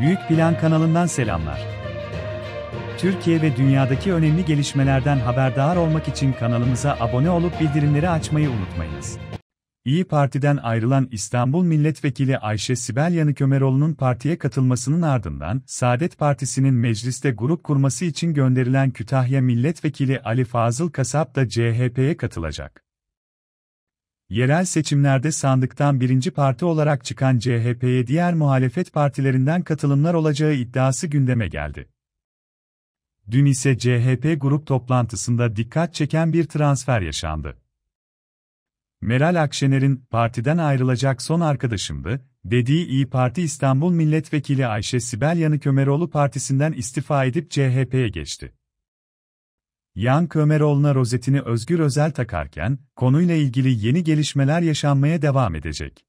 Büyük Plan kanalından selamlar. Türkiye ve dünyadaki önemli gelişmelerden haberdar olmak için kanalımıza abone olup bildirimleri açmayı unutmayınız. İyi Parti'den ayrılan İstanbul Milletvekili Ayşe Sibel Yanık Ömeroğlu'nun partiye katılmasının ardından Saadet Partisi'nin mecliste grup kurması için gönderilen Kütahya Milletvekili Ali Fazıl Kasap da CHP'ye katılacak. Yerel seçimlerde sandıktan birinci parti olarak çıkan CHP'ye diğer muhalefet partilerinden katılımlar olacağı iddiası gündeme geldi. Dün ise CHP grup toplantısında dikkat çeken bir transfer yaşandı. Meral Akşener'in partiden ayrılacak son arkadaşımdı dediği İyi Parti İstanbul Milletvekili Ayşe Sibel Yanık Ömeroğlu partisinden istifa edip CHP'ye geçti. Yan Kömeroğlu'na rozetini Özgür Özel takarken, konuyla ilgili yeni gelişmeler yaşanmaya devam edecek.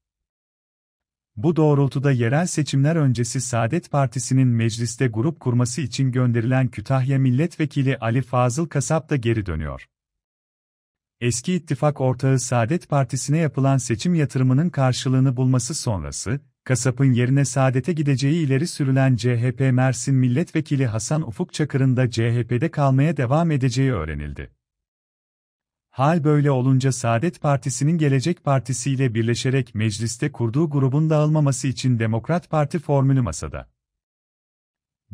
Bu doğrultuda yerel seçimler öncesi Saadet Partisi'nin mecliste grup kurması için gönderilen Kütahya Milletvekili Ali Fazıl Kasap da geri dönüyor. Eski ittifak ortağı Saadet Partisi'ne yapılan seçim yatırımının karşılığını bulması sonrası, kasapın yerine saadete gideceği ileri sürülen CHP Mersin Milletvekili Hasan Ufuk Çakır'ın da CHP'de kalmaya devam edeceği öğrenildi. Hal böyle olunca Saadet Partisi'nin Gelecek Partisi ile birleşerek mecliste kurduğu grubun dağılmaması için Demokrat Parti formülü masada.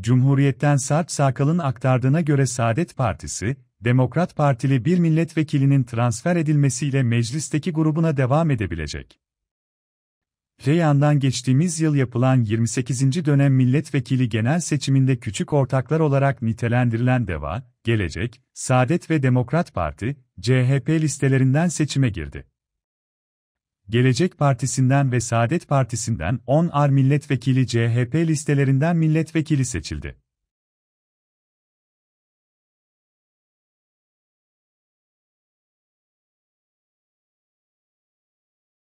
Cumhuriyet'ten Sarp Sakal'ın aktardığına göre Saadet Partisi, Demokrat Partili bir milletvekilinin transfer edilmesiyle meclisteki grubuna devam edebilecek. Reyhan'dan geçtiğimiz yıl yapılan 28. dönem milletvekili genel seçiminde küçük ortaklar olarak nitelendirilen DEVA, Gelecek, Saadet ve Demokrat Parti, CHP listelerinden seçime girdi. Gelecek Partisi'nden ve Saadet Partisi'nden 10 ar milletvekili CHP listelerinden milletvekili seçildi.